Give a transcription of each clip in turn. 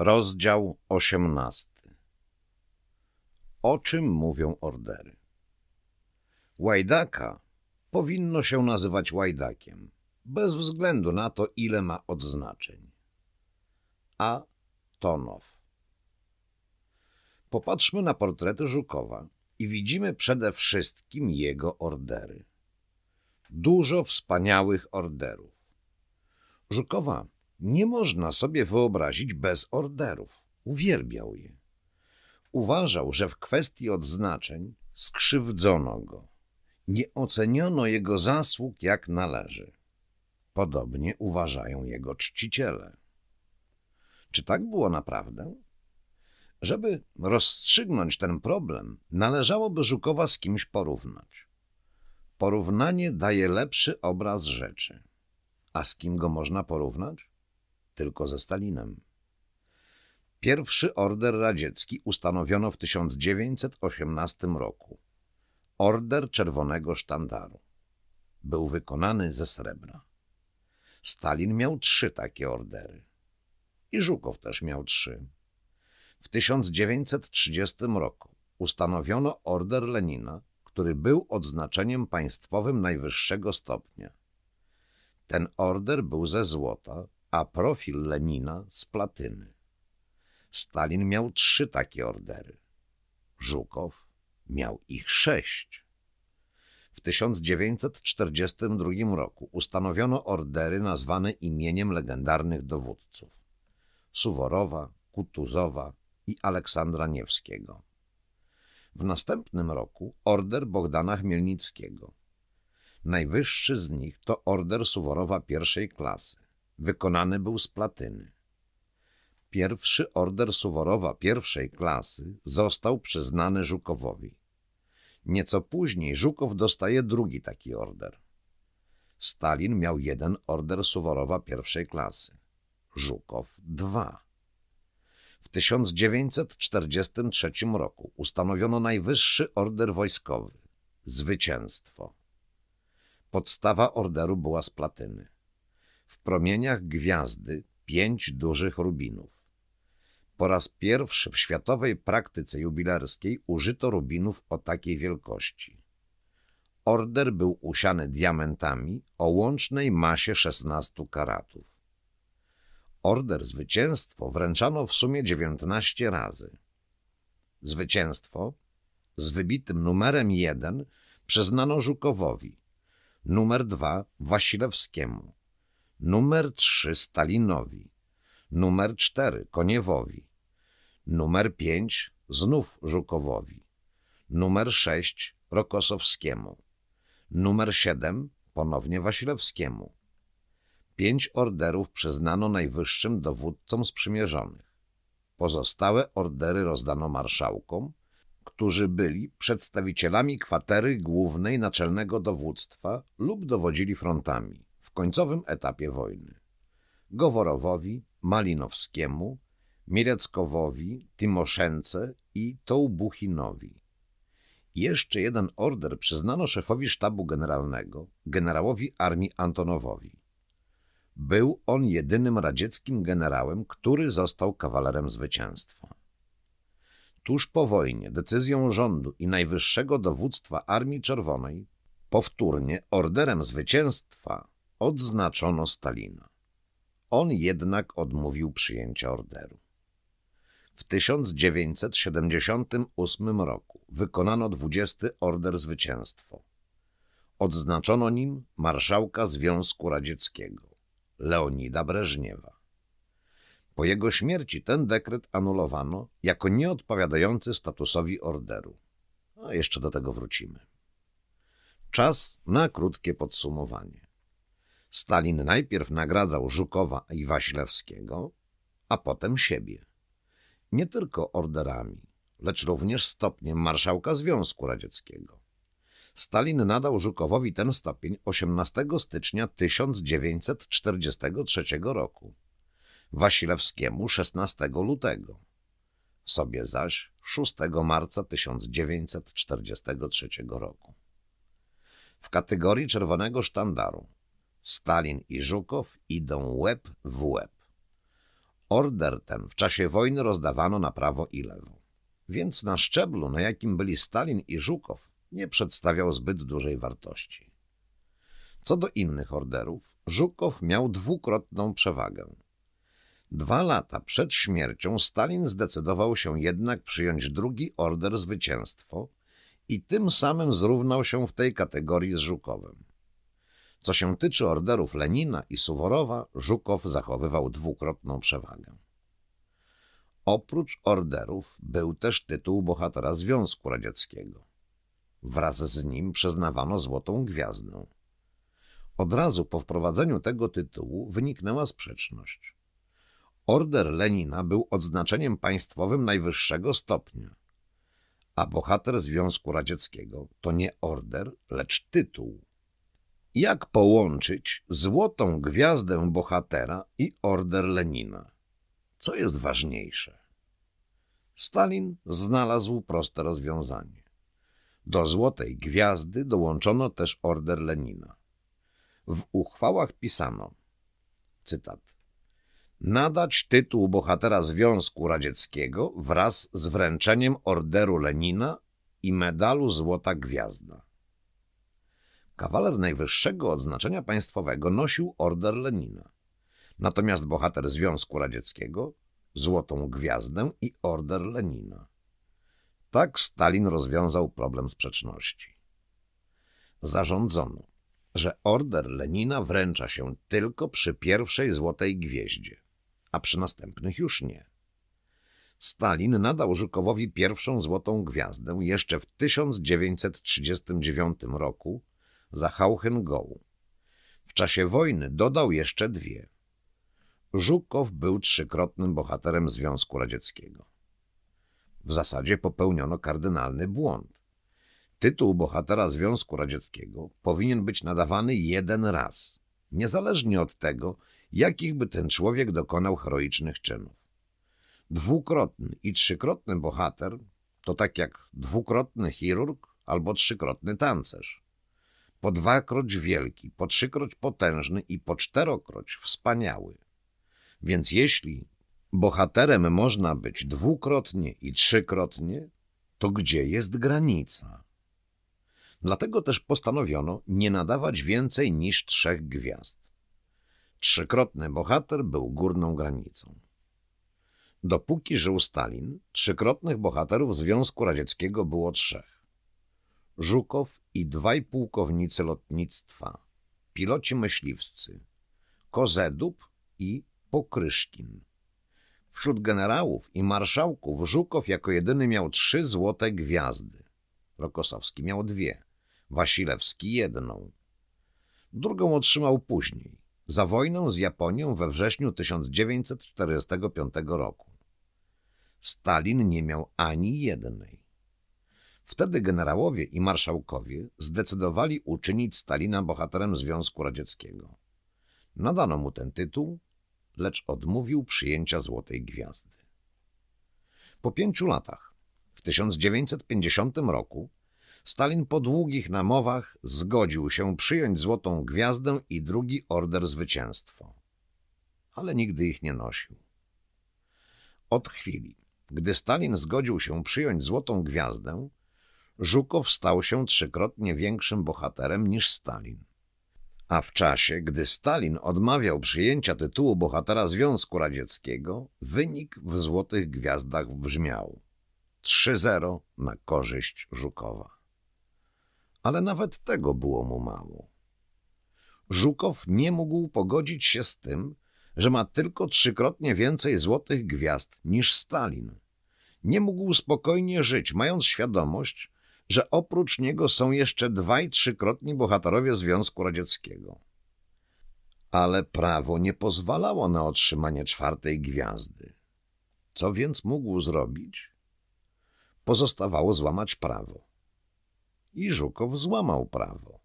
Rozdział 18 O czym mówią ordery? Łajdaka powinno się nazywać łajdakiem, bez względu na to, ile ma odznaczeń. A. Tonow Popatrzmy na portrety Żukowa i widzimy przede wszystkim jego ordery. Dużo wspaniałych orderów. Żukowa nie można sobie wyobrazić bez orderów. Uwierbiał je. Uważał, że w kwestii odznaczeń skrzywdzono go. Nie oceniono jego zasług jak należy. Podobnie uważają jego czciciele. Czy tak było naprawdę? Żeby rozstrzygnąć ten problem, należałoby Żukowa z kimś porównać. Porównanie daje lepszy obraz rzeczy. A z kim go można porównać? tylko ze Stalinem. Pierwszy order radziecki ustanowiono w 1918 roku. Order Czerwonego Sztandaru. Był wykonany ze srebra. Stalin miał trzy takie ordery. I Żukow też miał trzy. W 1930 roku ustanowiono order Lenina, który był odznaczeniem państwowym najwyższego stopnia. Ten order był ze złota, a profil Lenina z platyny. Stalin miał trzy takie ordery. Żukow miał ich sześć. W 1942 roku ustanowiono ordery nazwane imieniem legendarnych dowódców Suworowa, Kutuzowa i Aleksandra Niewskiego. W następnym roku order Bogdana Chmielnickiego. Najwyższy z nich to order Suworowa pierwszej klasy. Wykonany był z platyny. Pierwszy order Suworowa pierwszej klasy został przyznany Żukowowi. Nieco później Żukow dostaje drugi taki order. Stalin miał jeden order Suworowa pierwszej klasy, Żukow dwa. W 1943 roku ustanowiono najwyższy order wojskowy – zwycięstwo. Podstawa orderu była z platyny w promieniach gwiazdy pięć dużych rubinów. Po raz pierwszy w światowej praktyce jubilerskiej użyto rubinów o takiej wielkości. Order był usiany diamentami o łącznej masie 16 karatów. Order zwycięstwo wręczano w sumie 19 razy. Zwycięstwo z wybitym numerem 1 przyznano Żukowowi, numer 2 Wasilewskiemu, numer 3 Stalinowi, numer 4 Koniewowi, numer 5 znów Żukowowi, numer 6 Rokosowskiemu, numer 7 ponownie Wasilewskiemu. Pięć orderów przyznano najwyższym dowódcom sprzymierzonych. Pozostałe ordery rozdano marszałkom, którzy byli przedstawicielami kwatery głównej naczelnego dowództwa lub dowodzili frontami końcowym etapie wojny. Goworowowi, Malinowskiemu, Mireckowowi, Tymoszence i Tołbuchinowi. Jeszcze jeden order przyznano szefowi sztabu generalnego, generałowi armii Antonowowi. Był on jedynym radzieckim generałem, który został kawalerem zwycięstwa. Tuż po wojnie decyzją rządu i najwyższego dowództwa Armii Czerwonej, powtórnie orderem zwycięstwa, Odznaczono Stalina. On jednak odmówił przyjęcia orderu. W 1978 roku wykonano 20 Order Zwycięstwo. Odznaczono nim marszałka Związku Radzieckiego, Leonida Breżniewa. Po jego śmierci ten dekret anulowano jako nieodpowiadający statusowi orderu. A jeszcze do tego wrócimy. Czas na krótkie podsumowanie. Stalin najpierw nagradzał Żukowa i Wasilewskiego, a potem siebie. Nie tylko orderami, lecz również stopniem marszałka Związku Radzieckiego. Stalin nadał Żukowowi ten stopień 18 stycznia 1943 roku, Wasilewskiemu 16 lutego, sobie zaś 6 marca 1943 roku. W kategorii Czerwonego Sztandaru Stalin i Żukow idą łeb w łeb. Order ten w czasie wojny rozdawano na prawo i lewo. Więc na szczeblu, na jakim byli Stalin i Żukow, nie przedstawiał zbyt dużej wartości. Co do innych orderów, Żukow miał dwukrotną przewagę. Dwa lata przed śmiercią Stalin zdecydował się jednak przyjąć drugi order zwycięstwo i tym samym zrównał się w tej kategorii z Żukowem. Co się tyczy orderów Lenina i Suworowa, Żukow zachowywał dwukrotną przewagę. Oprócz orderów był też tytuł bohatera Związku Radzieckiego. Wraz z nim przyznawano Złotą Gwiazdę. Od razu po wprowadzeniu tego tytułu wyniknęła sprzeczność. Order Lenina był odznaczeniem państwowym najwyższego stopnia, a bohater Związku Radzieckiego to nie order, lecz tytuł. Jak połączyć złotą gwiazdę bohatera i order Lenina? Co jest ważniejsze? Stalin znalazł proste rozwiązanie. Do złotej gwiazdy dołączono też order Lenina. W uchwałach pisano, cytat, nadać tytuł bohatera Związku Radzieckiego wraz z wręczeniem orderu Lenina i medalu Złota Gwiazda. Kawaler najwyższego odznaczenia państwowego nosił order Lenina. Natomiast bohater Związku Radzieckiego Złotą Gwiazdę i Order Lenina. Tak Stalin rozwiązał problem sprzeczności. Zarządzono, że Order Lenina wręcza się tylko przy pierwszej Złotej Gwieździe, a przy następnych już nie. Stalin nadał Żukowowi pierwszą Złotą Gwiazdę jeszcze w 1939 roku za Hauchengou. W czasie wojny dodał jeszcze dwie. Żukow był trzykrotnym bohaterem Związku Radzieckiego. W zasadzie popełniono kardynalny błąd. Tytuł bohatera Związku Radzieckiego powinien być nadawany jeden raz, niezależnie od tego, jakich by ten człowiek dokonał heroicznych czynów. Dwukrotny i trzykrotny bohater to tak jak dwukrotny chirurg albo trzykrotny tancerz po dwakroć wielki, po trzykroć potężny i po czterokroć wspaniały. Więc jeśli bohaterem można być dwukrotnie i trzykrotnie, to gdzie jest granica? Dlatego też postanowiono nie nadawać więcej niż trzech gwiazd. Trzykrotny bohater był górną granicą. Dopóki żył Stalin, trzykrotnych bohaterów Związku Radzieckiego było trzech. Żukow, i dwaj pułkownicy lotnictwa, piloci myśliwscy, Kozedub i Pokryszkin. Wśród generałów i marszałków Żukow jako jedyny miał trzy złote gwiazdy. Rokosowski miał dwie, Wasilewski jedną. Drugą otrzymał później, za wojnę z Japonią we wrześniu 1945 roku. Stalin nie miał ani jednej. Wtedy generałowie i marszałkowie zdecydowali uczynić Stalina bohaterem Związku Radzieckiego. Nadano mu ten tytuł, lecz odmówił przyjęcia Złotej Gwiazdy. Po pięciu latach, w 1950 roku, Stalin po długich namowach zgodził się przyjąć Złotą Gwiazdę i drugi Order Zwycięstwo. Ale nigdy ich nie nosił. Od chwili, gdy Stalin zgodził się przyjąć Złotą Gwiazdę, Żukow stał się trzykrotnie większym bohaterem niż Stalin. A w czasie, gdy Stalin odmawiał przyjęcia tytułu bohatera Związku Radzieckiego, wynik w Złotych Gwiazdach brzmiał 3-0 na korzyść Żukowa. Ale nawet tego było mu mało. Żukow nie mógł pogodzić się z tym, że ma tylko trzykrotnie więcej złotych gwiazd niż Stalin. Nie mógł spokojnie żyć, mając świadomość, że oprócz niego są jeszcze dwaj trzykrotni bohaterowie Związku Radzieckiego. Ale prawo nie pozwalało na otrzymanie czwartej gwiazdy. Co więc mógł zrobić? Pozostawało złamać prawo. I Żukow złamał prawo.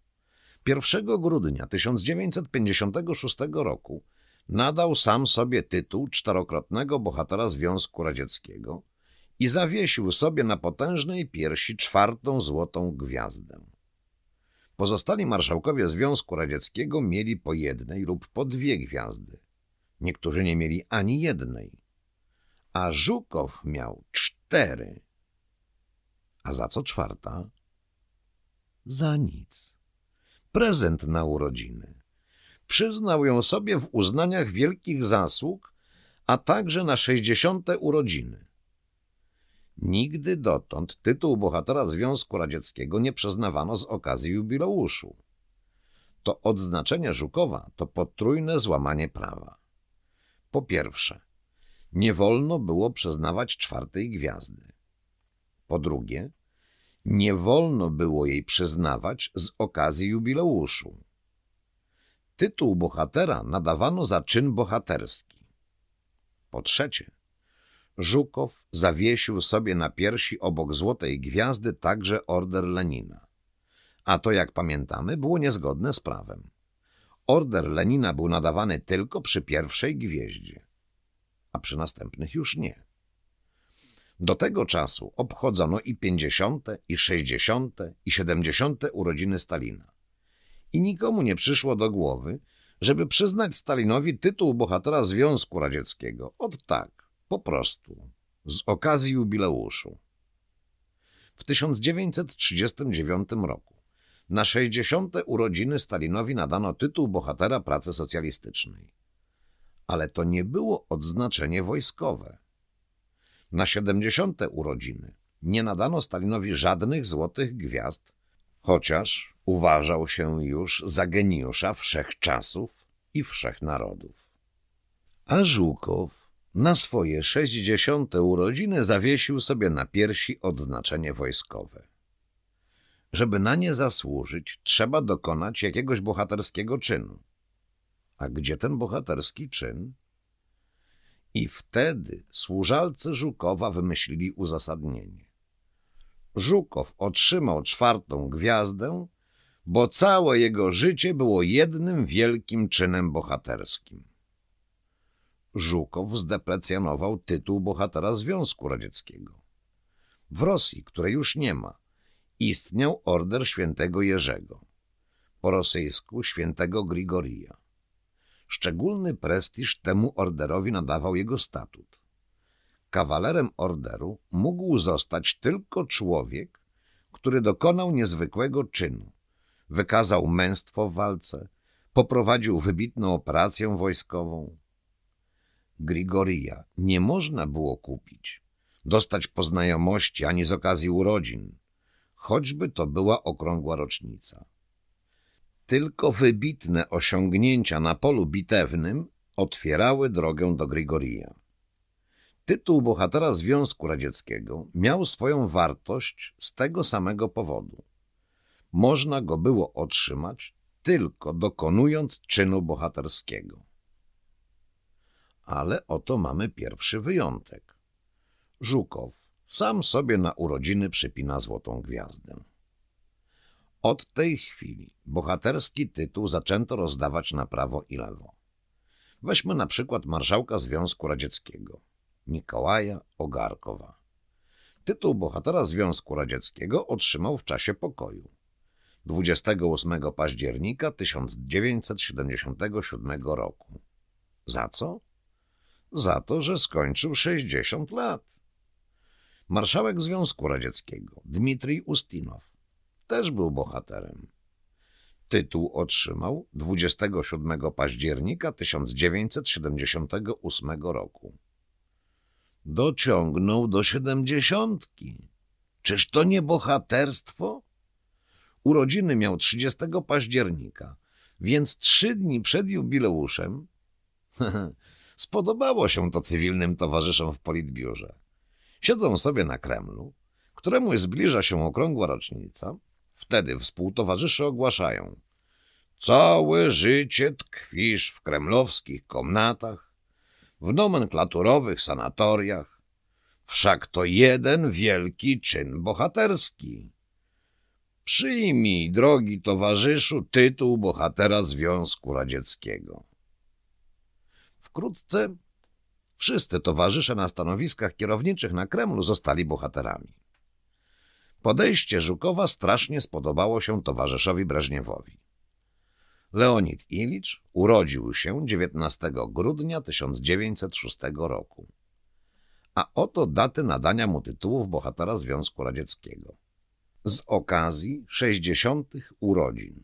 1 grudnia 1956 roku nadał sam sobie tytuł czterokrotnego bohatera Związku Radzieckiego – i zawiesił sobie na potężnej piersi czwartą złotą gwiazdę. Pozostali marszałkowie Związku Radzieckiego mieli po jednej lub po dwie gwiazdy. Niektórzy nie mieli ani jednej. A Żukow miał cztery. A za co czwarta? Za nic. Prezent na urodziny. Przyznał ją sobie w uznaniach wielkich zasług, a także na sześćdziesiąte urodziny. Nigdy dotąd tytuł bohatera Związku Radzieckiego nie przyznawano z okazji jubileuszu. To odznaczenie Żukowa to potrójne złamanie prawa. Po pierwsze, nie wolno było przyznawać czwartej gwiazdy. Po drugie, nie wolno było jej przyznawać z okazji jubileuszu. Tytuł bohatera nadawano za czyn bohaterski. Po trzecie, Żukow zawiesił sobie na piersi obok Złotej Gwiazdy także order Lenina. A to, jak pamiętamy, było niezgodne z prawem. Order Lenina był nadawany tylko przy pierwszej gwieździe, a przy następnych już nie. Do tego czasu obchodzono i pięćdziesiąte, i sześćdziesiąte, i siedemdziesiąte urodziny Stalina. I nikomu nie przyszło do głowy, żeby przyznać Stalinowi tytuł bohatera Związku Radzieckiego. Od tak po prostu. Z okazji jubileuszu. W 1939 roku na 60. urodziny Stalinowi nadano tytuł bohatera pracy socjalistycznej. Ale to nie było odznaczenie wojskowe. Na 70. urodziny nie nadano Stalinowi żadnych złotych gwiazd, chociaż uważał się już za geniusza wszechczasów i wszechnarodów. A Żukow na swoje sześćdziesiąte urodziny zawiesił sobie na piersi odznaczenie wojskowe. Żeby na nie zasłużyć, trzeba dokonać jakiegoś bohaterskiego czynu. A gdzie ten bohaterski czyn? I wtedy służalcy Żukowa wymyślili uzasadnienie. Żukow otrzymał czwartą gwiazdę, bo całe jego życie było jednym wielkim czynem bohaterskim. Żukow zdeprecjonował tytuł bohatera Związku Radzieckiego. W Rosji, której już nie ma, istniał order świętego Jerzego, po rosyjsku świętego Grigoria. Szczególny prestiż temu orderowi nadawał jego statut. Kawalerem orderu mógł zostać tylko człowiek, który dokonał niezwykłego czynu. Wykazał męstwo w walce, poprowadził wybitną operację wojskową, Grigoria nie można było kupić, dostać po znajomości ani z okazji urodzin, choćby to była okrągła rocznica. Tylko wybitne osiągnięcia na polu bitewnym otwierały drogę do Grigoria. Tytuł bohatera Związku Radzieckiego miał swoją wartość z tego samego powodu. Można go było otrzymać tylko dokonując czynu bohaterskiego. Ale oto mamy pierwszy wyjątek. Żukow sam sobie na urodziny przypina złotą gwiazdę. Od tej chwili bohaterski tytuł zaczęto rozdawać na prawo i lewo. Weźmy na przykład marszałka Związku Radzieckiego, Mikołaja Ogarkowa. Tytuł bohatera Związku Radzieckiego otrzymał w czasie pokoju. 28 października 1977 roku. Za co? za to, że skończył 60 lat. Marszałek Związku Radzieckiego, Dmitrij Ustinow, też był bohaterem. Tytuł otrzymał 27 października 1978 roku. Dociągnął do siedemdziesiątki. Czyż to nie bohaterstwo? Urodziny miał 30 października, więc trzy dni przed jubileuszem Spodobało się to cywilnym towarzyszom w politbiurze. Siedzą sobie na Kremlu, któremu zbliża się okrągła rocznica. Wtedy współtowarzysze ogłaszają. Całe życie tkwisz w kremlowskich komnatach, w nomenklaturowych sanatoriach. Wszak to jeden wielki czyn bohaterski. Przyjmij, drogi towarzyszu, tytuł bohatera Związku Radzieckiego. Wkrótce wszyscy towarzysze na stanowiskach kierowniczych na Kremlu zostali bohaterami. Podejście Żukowa strasznie spodobało się towarzyszowi Breżniewowi. Leonid Ilicz urodził się 19 grudnia 1906 roku. A oto daty nadania mu tytułów bohatera Związku Radzieckiego. Z okazji 60. urodzin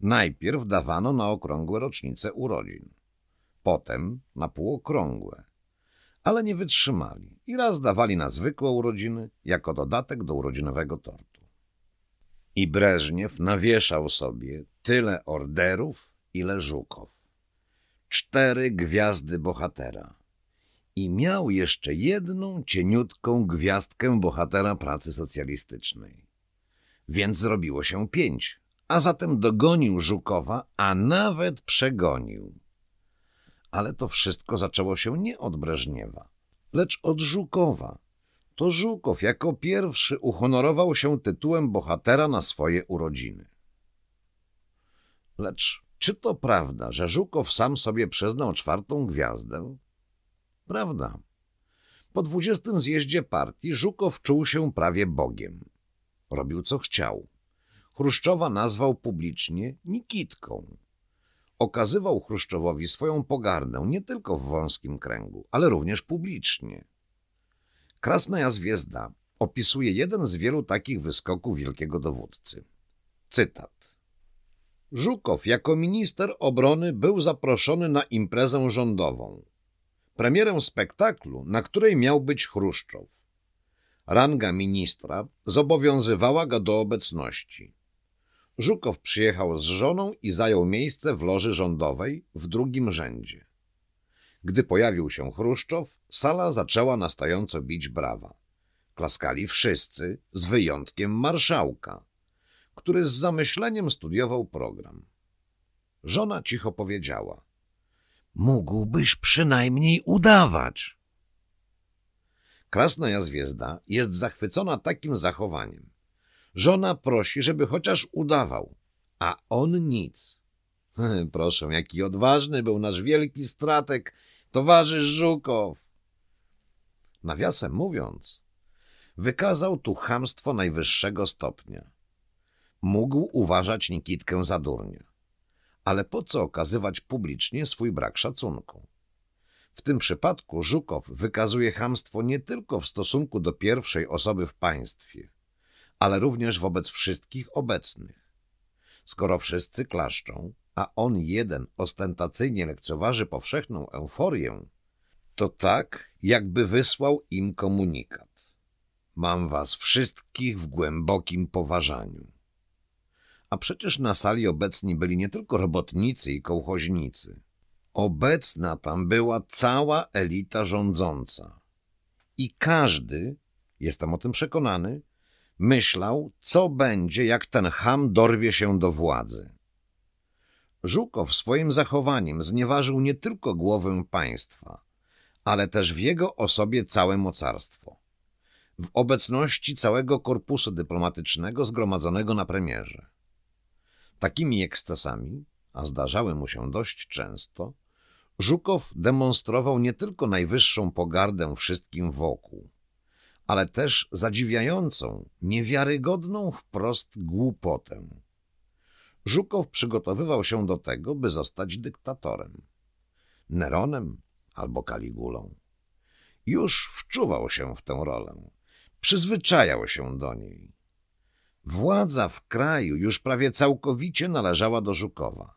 Najpierw dawano na okrągłe rocznice urodzin, potem na półokrągłe. Ale nie wytrzymali i raz dawali na zwykłe urodziny jako dodatek do urodzinowego tortu. I Breżniew nawieszał sobie tyle orderów, ile żuków. Cztery gwiazdy bohatera. I miał jeszcze jedną cieniutką gwiazdkę bohatera pracy socjalistycznej. Więc zrobiło się pięć a zatem dogonił Żukowa, a nawet przegonił. Ale to wszystko zaczęło się nie od Breżniewa, lecz od Żukowa. To Żukow jako pierwszy uhonorował się tytułem bohatera na swoje urodziny. Lecz czy to prawda, że Żukow sam sobie przyznał czwartą gwiazdę? Prawda. Po dwudziestym zjeździe partii Żukow czuł się prawie Bogiem. Robił co chciał. Chruszczowa nazwał publicznie Nikitką. Okazywał Chruszczowowi swoją pogardę nie tylko w wąskim kręgu, ale również publicznie. Krasna Zwiezda opisuje jeden z wielu takich wyskoków wielkiego dowódcy. Cytat. Żukow jako minister obrony był zaproszony na imprezę rządową, premierę spektaklu, na której miał być Chruszczow. Ranga ministra zobowiązywała go do obecności. Żukow przyjechał z żoną i zajął miejsce w loży rządowej w drugim rzędzie. Gdy pojawił się Chruszczow, sala zaczęła nastająco bić brawa. Klaskali wszyscy, z wyjątkiem marszałka, który z zamyśleniem studiował program. Żona cicho powiedziała – Mógłbyś przynajmniej udawać. Krasna Jazwiezda jest zachwycona takim zachowaniem – Żona prosi, żeby chociaż udawał, a on nic. Proszę, jaki odważny był nasz wielki stratek, towarzysz Żukow. Nawiasem mówiąc, wykazał tu chamstwo najwyższego stopnia. Mógł uważać Nikitkę za durnię, Ale po co okazywać publicznie swój brak szacunku? W tym przypadku Żukow wykazuje chamstwo nie tylko w stosunku do pierwszej osoby w państwie – ale również wobec wszystkich obecnych. Skoro wszyscy klaszczą, a on jeden ostentacyjnie lekceważy powszechną euforię, to tak, jakby wysłał im komunikat. Mam was wszystkich w głębokim poważaniu. A przecież na sali obecni byli nie tylko robotnicy i kołchoźnicy. Obecna tam była cała elita rządząca. I każdy, jestem o tym przekonany, Myślał, co będzie, jak ten ham dorwie się do władzy. Żukow swoim zachowaniem znieważył nie tylko głowę państwa, ale też w jego osobie całe mocarstwo. W obecności całego korpusu dyplomatycznego zgromadzonego na premierze. Takimi ekscesami, a zdarzały mu się dość często, Żukow demonstrował nie tylko najwyższą pogardę wszystkim wokół, ale też zadziwiającą, niewiarygodną wprost głupotę. Żukow przygotowywał się do tego, by zostać dyktatorem. Neronem albo Kaligulą. Już wczuwał się w tę rolę, przyzwyczajał się do niej. Władza w kraju już prawie całkowicie należała do Żukowa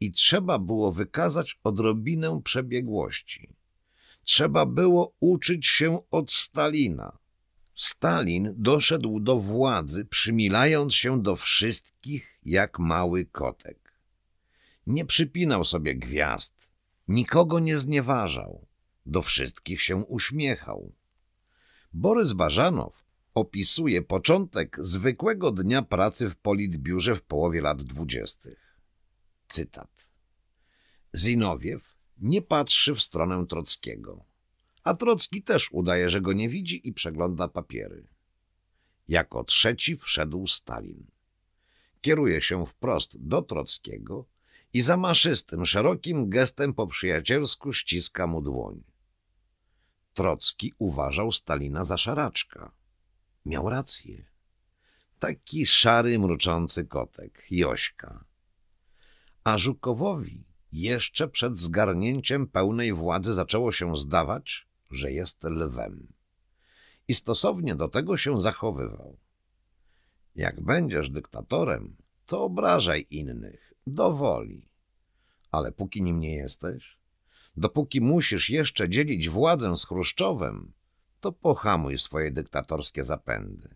i trzeba było wykazać odrobinę przebiegłości trzeba było uczyć się od Stalina. Stalin doszedł do władzy, przymilając się do wszystkich jak mały kotek. Nie przypinał sobie gwiazd, nikogo nie znieważał, do wszystkich się uśmiechał. Borys Bażanow opisuje początek zwykłego dnia pracy w Politbiurze w połowie lat dwudziestych. Cytat. Zinowiew nie patrzy w stronę Trockiego. A Trocki też udaje, że go nie widzi i przegląda papiery. Jako trzeci wszedł Stalin. Kieruje się wprost do Trockiego i maszystym, szerokim gestem po przyjacielsku ściska mu dłoń. Trocki uważał Stalina za szaraczka. Miał rację. Taki szary, mruczący kotek, Jośka. A Żukowowi jeszcze przed zgarnięciem pełnej władzy zaczęło się zdawać, że jest lwem. I stosownie do tego się zachowywał. Jak będziesz dyktatorem, to obrażaj innych, dowoli. Ale póki nim nie jesteś, dopóki musisz jeszcze dzielić władzę z Chruszczowem, to pohamuj swoje dyktatorskie zapędy.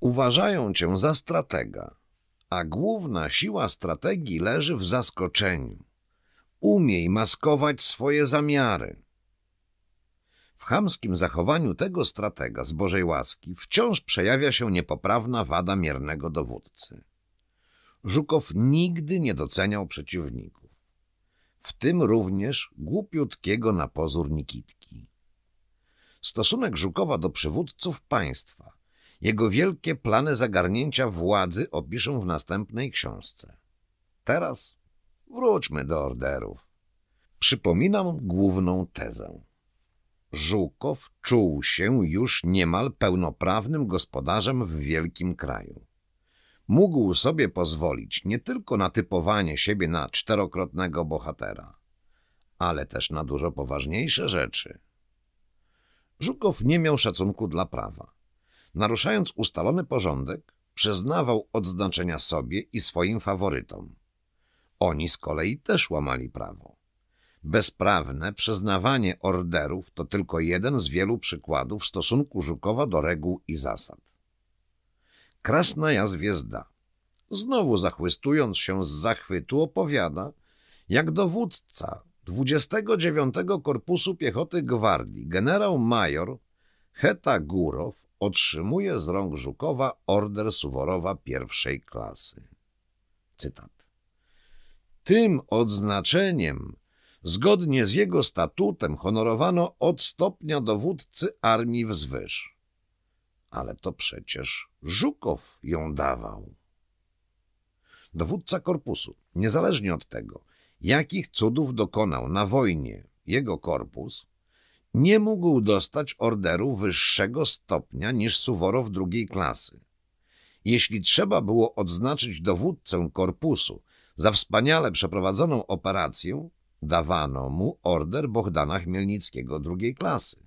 Uważają cię za stratega, a główna siła strategii leży w zaskoczeniu Umiej maskować swoje zamiary. W chamskim zachowaniu tego stratega z Bożej łaski wciąż przejawia się niepoprawna wada miernego dowódcy. Żukow nigdy nie doceniał przeciwników, w tym również głupiutkiego na pozór Nikitki. Stosunek Żukowa do przywódców państwa, jego wielkie plany zagarnięcia władzy opiszę w następnej książce. Teraz Wróćmy do orderów. Przypominam główną tezę. Żółkow czuł się już niemal pełnoprawnym gospodarzem w wielkim kraju. Mógł sobie pozwolić nie tylko na typowanie siebie na czterokrotnego bohatera, ale też na dużo poważniejsze rzeczy. Żukow nie miał szacunku dla prawa. Naruszając ustalony porządek, przyznawał odznaczenia sobie i swoim faworytom – oni z kolei też łamali prawo. Bezprawne przyznawanie orderów to tylko jeden z wielu przykładów stosunku Żukowa do reguł i zasad. Krasnaja Zwiezda, znowu zachwystując się z zachwytu, opowiada, jak dowódca 29 Korpusu Piechoty Gwardii, generał major Heta Górow, otrzymuje z rąk Żukowa order Suworowa pierwszej klasy. Cytat. Tym odznaczeniem, zgodnie z jego statutem, honorowano od stopnia dowódcy armii wzwyż. Ale to przecież Żukow ją dawał. Dowódca korpusu, niezależnie od tego, jakich cudów dokonał na wojnie jego korpus, nie mógł dostać orderu wyższego stopnia niż Suworow drugiej klasy. Jeśli trzeba było odznaczyć dowódcę korpusu za wspaniale przeprowadzoną operację dawano mu order Bohdana Chmielnickiego drugiej klasy.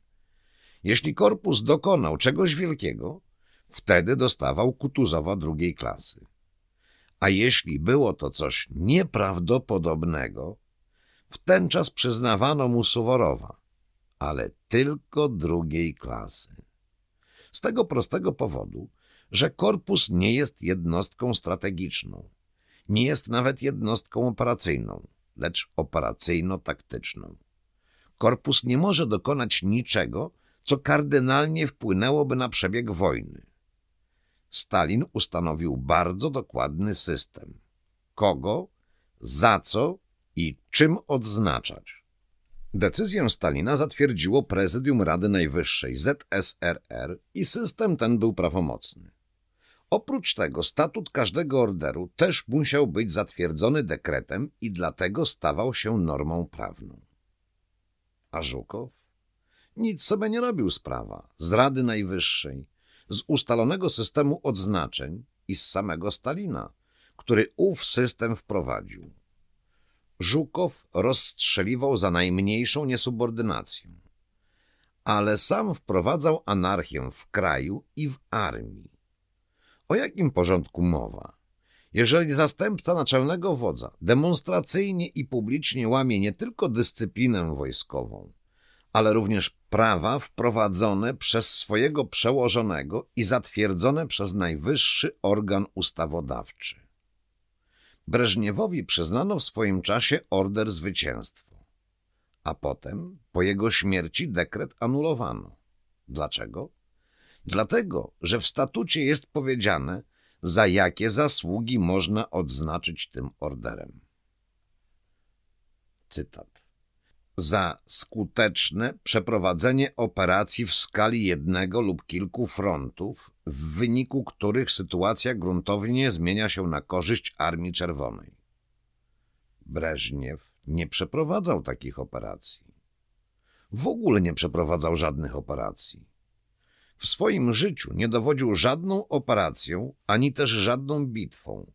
Jeśli korpus dokonał czegoś wielkiego, wtedy dostawał Kutuzowa drugiej klasy. A jeśli było to coś nieprawdopodobnego, w ten czas przyznawano mu Suworowa, ale tylko drugiej klasy. Z tego prostego powodu, że korpus nie jest jednostką strategiczną. Nie jest nawet jednostką operacyjną, lecz operacyjno-taktyczną. Korpus nie może dokonać niczego, co kardynalnie wpłynęłoby na przebieg wojny. Stalin ustanowił bardzo dokładny system. Kogo, za co i czym odznaczać. Decyzję Stalina zatwierdziło Prezydium Rady Najwyższej ZSRR i system ten był prawomocny. Oprócz tego statut każdego orderu też musiał być zatwierdzony dekretem i dlatego stawał się normą prawną. A Żukow? Nic sobie nie robił sprawa z Rady Najwyższej, z ustalonego systemu odznaczeń i z samego Stalina, który ów system wprowadził. Żukow rozstrzeliwał za najmniejszą niesubordynację, ale sam wprowadzał anarchię w kraju i w armii o jakim porządku mowa? Jeżeli zastępca naczelnego wodza demonstracyjnie i publicznie łamie nie tylko dyscyplinę wojskową, ale również prawa wprowadzone przez swojego przełożonego i zatwierdzone przez najwyższy organ ustawodawczy. Breżniewowi przyznano w swoim czasie order zwycięstwo, a potem po jego śmierci dekret anulowano. Dlaczego? Dlatego, że w statucie jest powiedziane, za jakie zasługi można odznaczyć tym orderem. Cytat. Za skuteczne przeprowadzenie operacji w skali jednego lub kilku frontów, w wyniku których sytuacja gruntownie zmienia się na korzyść Armii Czerwonej. Breżniew nie przeprowadzał takich operacji. W ogóle nie przeprowadzał żadnych operacji. W swoim życiu nie dowodził żadną operacją, ani też żadną bitwą.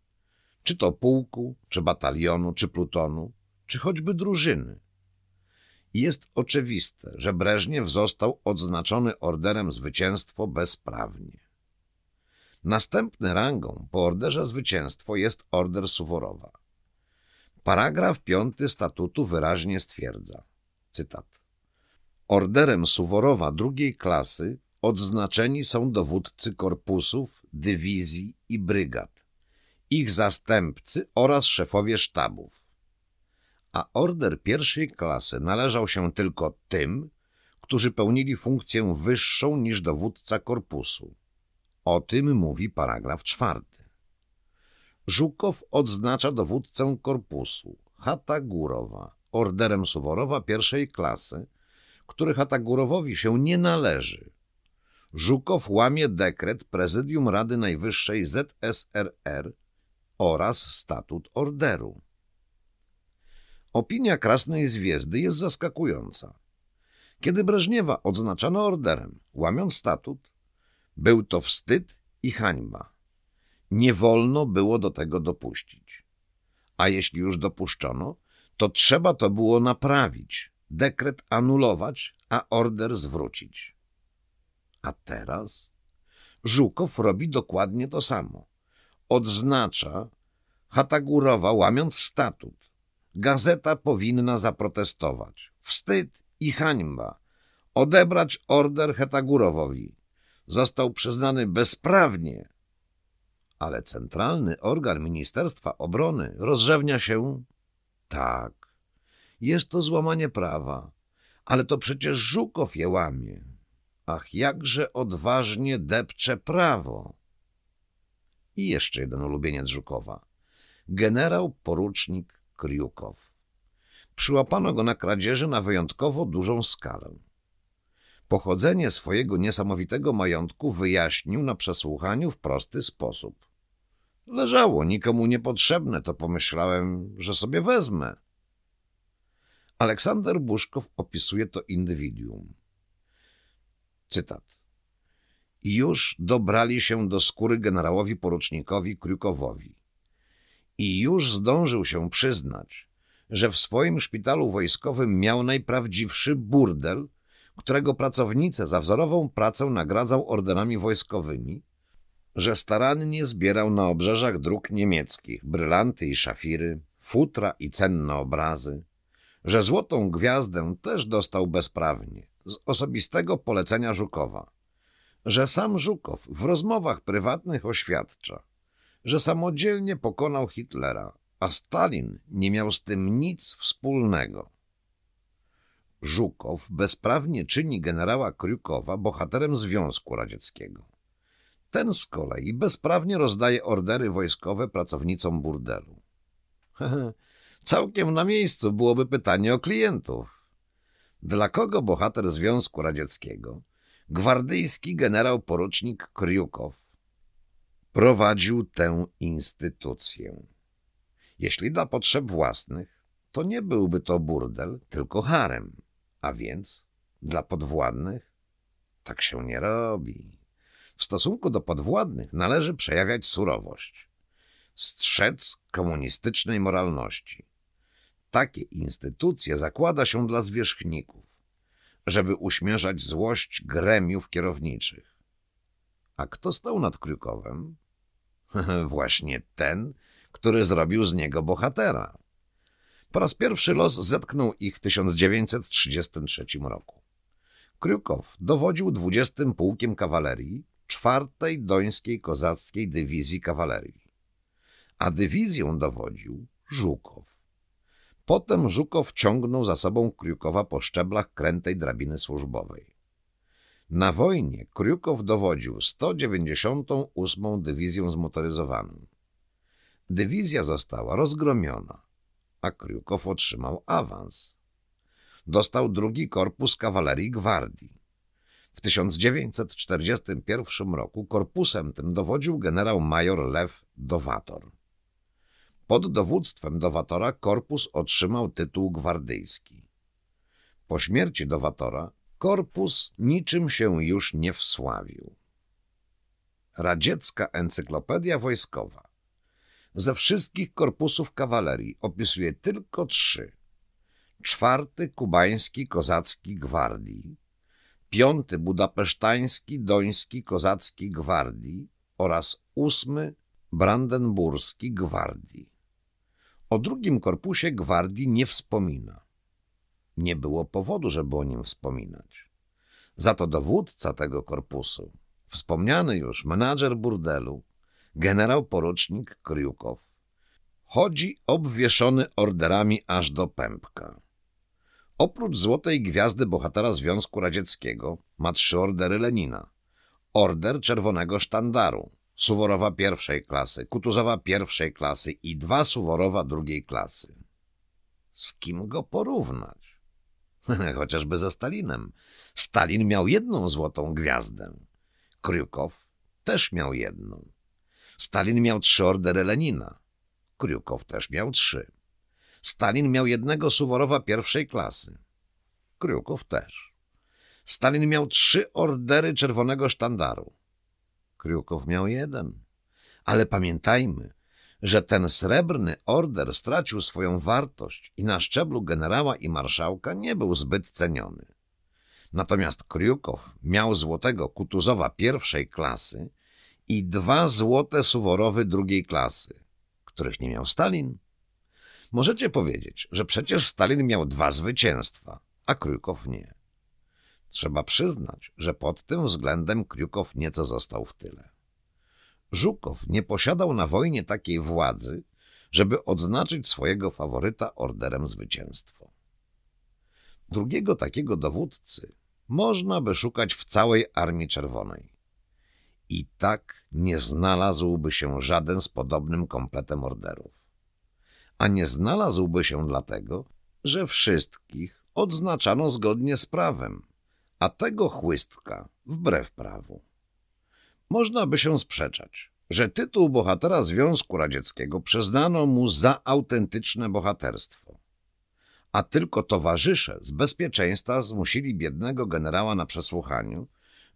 Czy to pułku, czy batalionu, czy plutonu, czy choćby drużyny. Jest oczywiste, że Breżniew został odznaczony orderem zwycięstwo bezprawnie. Następny rangą po orderze zwycięstwo jest order Suworowa. Paragraf 5 statutu wyraźnie stwierdza, cytat, Orderem Suworowa drugiej klasy Odznaczeni są dowódcy korpusów, dywizji i brygad, ich zastępcy oraz szefowie sztabów. A order pierwszej klasy należał się tylko tym, którzy pełnili funkcję wyższą niż dowódca korpusu. O tym mówi paragraf czwarty. Żukow odznacza dowódcę korpusu Górowa, orderem Suworowa pierwszej klasy, który Górowowi się nie należy, Żukow łamie dekret Prezydium Rady Najwyższej ZSRR oraz statut orderu. Opinia Krasnej Zwiezdy jest zaskakująca. Kiedy Breżniewa odznaczano orderem, łamiąc statut, był to wstyd i hańba. Nie wolno było do tego dopuścić. A jeśli już dopuszczono, to trzeba to było naprawić, dekret anulować, a order zwrócić. A teraz Żukow robi dokładnie to samo. Odznacza Hatagurowa, łamiąc statut. Gazeta powinna zaprotestować. Wstyd i hańba. Odebrać order hetagurowowi. Został przyznany bezprawnie. Ale centralny organ Ministerstwa Obrony rozrzewnia się... Tak, jest to złamanie prawa, ale to przecież Żukow je łamie. Ach, jakże odważnie depcze prawo! I jeszcze jeden ulubieniec Żukowa. Generał porucznik Kriukow. Przyłapano go na kradzieży na wyjątkowo dużą skalę. Pochodzenie swojego niesamowitego majątku wyjaśnił na przesłuchaniu w prosty sposób. Leżało nikomu niepotrzebne, to pomyślałem, że sobie wezmę. Aleksander Buszkow opisuje to indywiduum. Cytat. I już dobrali się do skóry generałowi porucznikowi Kriukowowi. I już zdążył się przyznać, że w swoim szpitalu wojskowym miał najprawdziwszy burdel, którego pracownicę za wzorową pracę nagradzał ordenami wojskowymi, że starannie zbierał na obrzeżach dróg niemieckich brylanty i szafiry, futra i cenne obrazy, że złotą gwiazdę też dostał bezprawnie, z osobistego polecenia Żukowa, że sam Żukow w rozmowach prywatnych oświadcza, że samodzielnie pokonał Hitlera, a Stalin nie miał z tym nic wspólnego. Żukow bezprawnie czyni generała Kriukowa bohaterem Związku Radzieckiego. Ten z kolei bezprawnie rozdaje ordery wojskowe pracownicom burdelu. Całkiem na miejscu byłoby pytanie o klientów. Dla kogo bohater Związku Radzieckiego? Gwardyjski generał-porucznik Kriukow prowadził tę instytucję. Jeśli dla potrzeb własnych, to nie byłby to burdel, tylko harem. A więc dla podwładnych tak się nie robi. W stosunku do podwładnych należy przejawiać surowość. Strzec komunistycznej moralności – takie instytucje zakłada się dla zwierzchników, żeby uśmierzać złość gremiów kierowniczych. A kto stał nad Krykowem? Właśnie ten, który zrobił z niego bohatera. Po raz pierwszy los zetknął ich w 1933 roku. Kryukow dowodził 20. Pułkiem Kawalerii, czwartej Dońskiej Kozackiej Dywizji Kawalerii. A dywizją dowodził Żukow. Potem Żukow ciągnął za sobą Kriukowa po szczeblach krętej drabiny służbowej. Na wojnie Kriukow dowodził 198. Dywizją Zmotoryzowaną. Dywizja została rozgromiona, a Kriukow otrzymał awans. Dostał drugi korpus kawalerii gwardii. W 1941 roku korpusem tym dowodził generał major Lew Dowator. Pod dowództwem Dowatora korpus otrzymał tytuł gwardyjski. Po śmierci Dowatora korpus niczym się już nie wsławił. Radziecka Encyklopedia Wojskowa Ze wszystkich korpusów kawalerii opisuje tylko trzy. Czwarty Kubański Kozacki Gwardii, piąty Budapesztański Doński Kozacki Gwardii oraz ósmy Brandenburski Gwardii. O drugim korpusie gwardii nie wspomina. Nie było powodu, żeby o nim wspominać. Za to dowódca tego korpusu, wspomniany już menadżer burdelu, generał porucznik Kryukow, chodzi obwieszony orderami aż do pępka. Oprócz złotej gwiazdy bohatera Związku Radzieckiego ma trzy ordery Lenina. Order Czerwonego Sztandaru, Suworowa pierwszej klasy, Kutuzowa pierwszej klasy i dwa Suworowa drugiej klasy. Z kim go porównać? Chociażby ze Stalinem. Stalin miał jedną złotą gwiazdę. Kriukow też miał jedną. Stalin miał trzy ordery Lenina. Kriukow też miał trzy. Stalin miał jednego Suworowa pierwszej klasy. Kriukow też. Stalin miał trzy ordery Czerwonego Sztandaru. Kriukow miał jeden. Ale pamiętajmy, że ten srebrny order stracił swoją wartość i na szczeblu generała i marszałka nie był zbyt ceniony. Natomiast Kriukow miał złotego Kutuzowa pierwszej klasy i dwa złote Suworowy drugiej klasy, których nie miał Stalin. Możecie powiedzieć, że przecież Stalin miał dwa zwycięstwa, a Kriukow nie. Trzeba przyznać, że pod tym względem Kriukow nieco został w tyle. Żukow nie posiadał na wojnie takiej władzy, żeby odznaczyć swojego faworyta orderem zwycięstwo. Drugiego takiego dowódcy można by szukać w całej Armii Czerwonej. I tak nie znalazłby się żaden z podobnym kompletem orderów. A nie znalazłby się dlatego, że wszystkich odznaczano zgodnie z prawem, a tego chłystka wbrew prawu. Można by się sprzeczać, że tytuł bohatera Związku Radzieckiego przyznano mu za autentyczne bohaterstwo. A tylko towarzysze z bezpieczeństwa zmusili biednego generała na przesłuchaniu,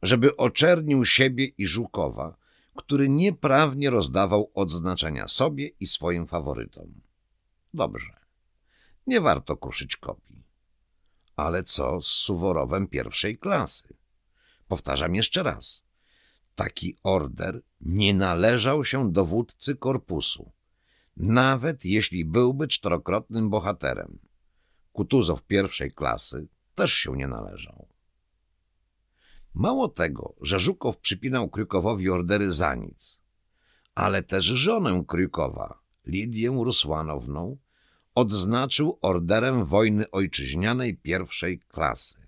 żeby oczernił siebie i Żukowa, który nieprawnie rozdawał odznaczenia sobie i swoim faworytom. Dobrze. Nie warto kruszyć kopii. Ale co z Suworowem pierwszej klasy? Powtarzam jeszcze raz. Taki order nie należał się dowódcy korpusu, nawet jeśli byłby czterokrotnym bohaterem. Kutuzow pierwszej klasy też się nie należał. Mało tego, że Żukow przypinał Krykowowi ordery za nic, ale też żonę Krykowa, Lidię Rusłanowną, odznaczył orderem wojny ojczyźnianej pierwszej klasy.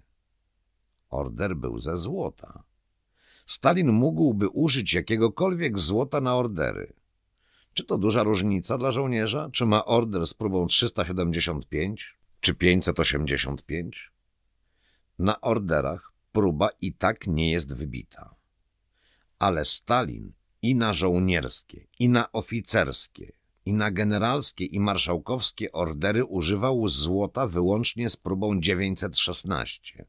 Order był ze złota. Stalin mógłby użyć jakiegokolwiek złota na ordery. Czy to duża różnica dla żołnierza? Czy ma order z próbą 375? Czy 585? Na orderach próba i tak nie jest wybita. Ale Stalin i na żołnierskie, i na oficerskie, i na generalskie i marszałkowskie ordery używał złota wyłącznie z próbą 916.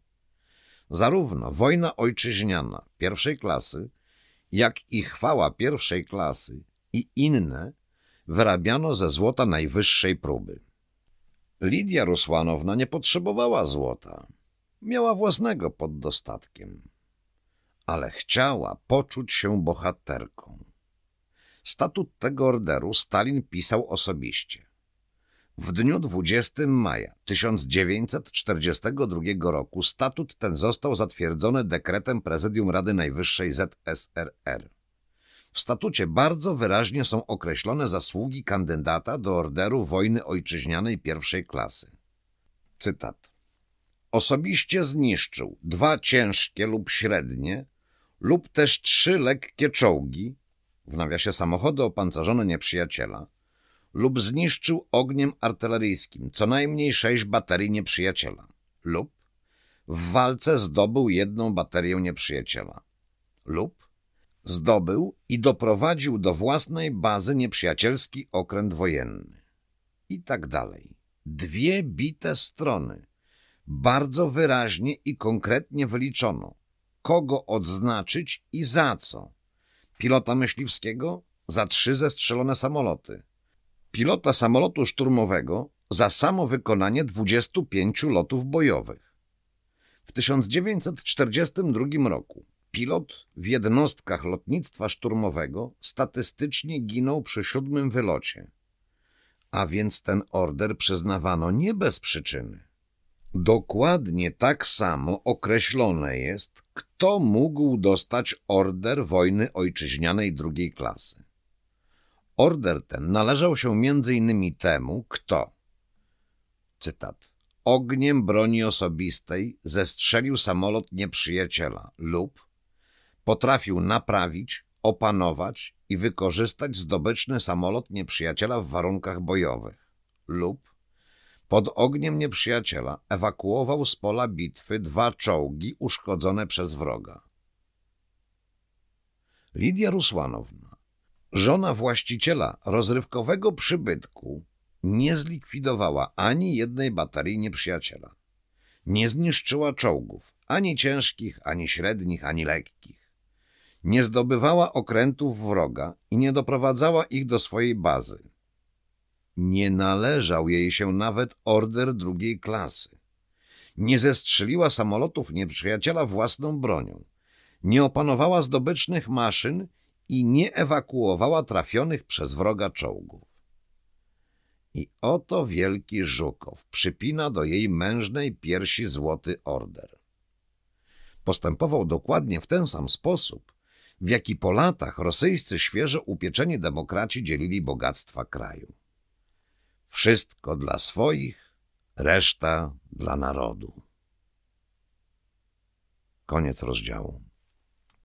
Zarówno wojna ojczyźniana pierwszej klasy, jak i chwała pierwszej klasy i inne wyrabiano ze złota najwyższej próby. Lidia Rusłanowna nie potrzebowała złota. Miała własnego pod dostatkiem. Ale chciała poczuć się bohaterką. Statut tego orderu Stalin pisał osobiście. W dniu 20 maja 1942 roku statut ten został zatwierdzony dekretem Prezydium Rady Najwyższej ZSRR. W statucie bardzo wyraźnie są określone zasługi kandydata do orderu wojny ojczyźnianej pierwszej klasy. Cytat. Osobiście zniszczył dwa ciężkie lub średnie lub też trzy lekkie czołgi, w nawiasie samochody opancerzone nieprzyjaciela, lub zniszczył ogniem artyleryjskim co najmniej sześć baterii nieprzyjaciela, lub w walce zdobył jedną baterię nieprzyjaciela, lub zdobył i doprowadził do własnej bazy nieprzyjacielski okręt wojenny i tak dalej. Dwie bite strony. Bardzo wyraźnie i konkretnie wyliczono, kogo odznaczyć i za co pilota myśliwskiego za trzy zestrzelone samoloty, pilota samolotu szturmowego za samo wykonanie 25 lotów bojowych. W 1942 roku pilot w jednostkach lotnictwa szturmowego statystycznie ginął przy siódmym wylocie. A więc ten order przyznawano nie bez przyczyny. Dokładnie tak samo określone jest, kto mógł dostać order wojny ojczyźnianej drugiej klasy. Order ten należał się m.in. temu, kto cytat ogniem broni osobistej zestrzelił samolot nieprzyjaciela lub potrafił naprawić, opanować i wykorzystać zdobyczny samolot nieprzyjaciela w warunkach bojowych lub pod ogniem nieprzyjaciela ewakuował z pola bitwy dwa czołgi uszkodzone przez wroga. Lidia Rusłanowna, żona właściciela rozrywkowego przybytku, nie zlikwidowała ani jednej baterii nieprzyjaciela. Nie zniszczyła czołgów, ani ciężkich, ani średnich, ani lekkich. Nie zdobywała okrętów wroga i nie doprowadzała ich do swojej bazy. Nie należał jej się nawet order drugiej klasy. Nie zestrzeliła samolotów nieprzyjaciela własną bronią. Nie opanowała zdobycznych maszyn i nie ewakuowała trafionych przez wroga czołgów. I oto wielki Żukow przypina do jej mężnej piersi złoty order. Postępował dokładnie w ten sam sposób, w jaki po latach rosyjscy świeżo upieczeni demokraci dzielili bogactwa kraju. Wszystko dla swoich, reszta dla narodu. Koniec rozdziału.